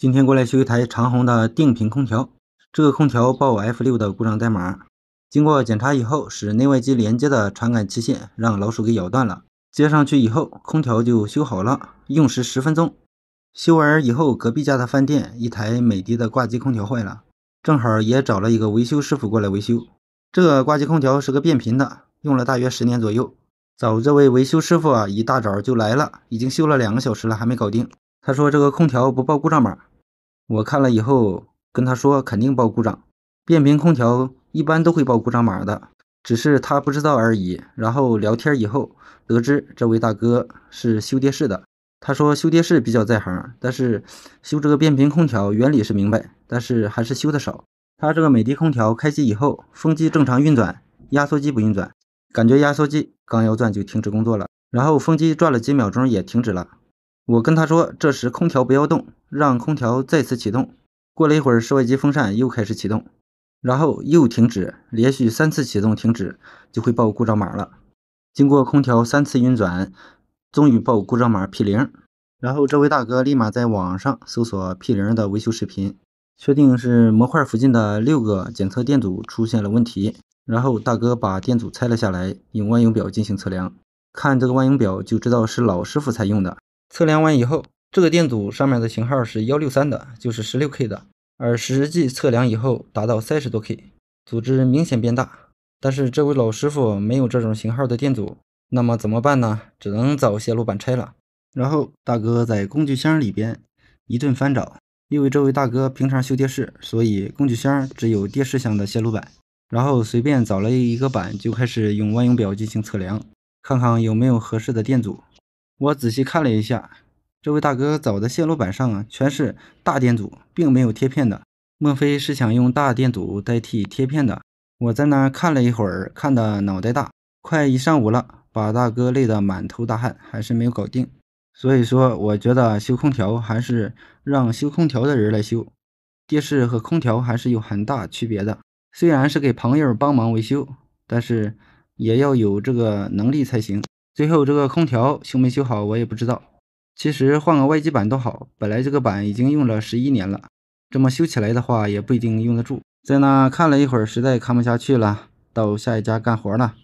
今天过来修一台长虹的定频空调，这个空调报 F6 的故障代码。经过检查以后，使内外机连接的传感器线让老鼠给咬断了。接上去以后，空调就修好了，用时十分钟。修完以后，隔壁家的饭店一台美的的挂机空调坏了，正好也找了一个维修师傅过来维修。这个挂机空调是个变频的，用了大约十年左右。早这位维修师傅啊，一大早就来了，已经修了两个小时了，还没搞定。他说这个空调不报故障码。我看了以后跟他说肯定报故障，变频空调一般都会报故障码的，只是他不知道而已。然后聊天以后得知这位大哥是修电视的，他说修电视比较在行，但是修这个变频空调原理是明白，但是还是修的少。他这个美的空调开机以后，风机正常运转，压缩机不运转，感觉压缩机刚要转就停止工作了，然后风机转了几秒钟也停止了。我跟他说，这时空调不要动，让空调再次启动。过了一会儿，室外机风扇又开始启动，然后又停止，连续三次启动停止就会报故障码了。经过空调三次运转，终于报故障码 P 零。然后这位大哥立马在网上搜索 P 零的维修视频，确定是模块附近的六个检测电阻出现了问题。然后大哥把电阻拆了下来，用万用表进行测量，看这个万用表就知道是老师傅才用的。测量完以后，这个电阻上面的型号是幺六三的，就是十六 K 的，而实际测量以后达到三十多 K，组织明显变大。但是这位老师傅没有这种型号的电阻，那么怎么办呢？只能找线路板拆了。然后大哥在工具箱里边一顿翻找，因为这位大哥平常修电视，所以工具箱只有电视箱的线路板。然后随便找了一个板，就开始用万用表进行测量，看看有没有合适的电阻。我仔细看了一下，这位大哥找的线路板上啊，全是大电阻，并没有贴片的。莫非是想用大电阻代替贴片的？我在那看了一会儿，看的脑袋大，快一上午了，把大哥累得满头大汗，还是没有搞定。所以说，我觉得修空调还是让修空调的人来修。电视和空调还是有很大区别的。虽然是给朋友帮忙维修，但是也要有这个能力才行。最后这个空调修没修好我也不知道，其实换个外机板都好，本来这个板已经用了十一年了，这么修起来的话也不一定用得住。在那看了一会儿，实在看不下去了，到下一家干活了。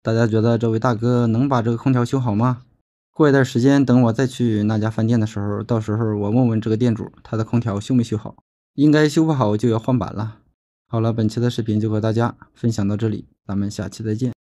大家觉得这位大哥能把这个空调修好吗？过一段时间等我再去那家饭店的时候，到时候我问问这个店主，他的空调修没修好，应该修不好就要换板了。好了，本期的视频就和大家分享到这里，咱们下期再见。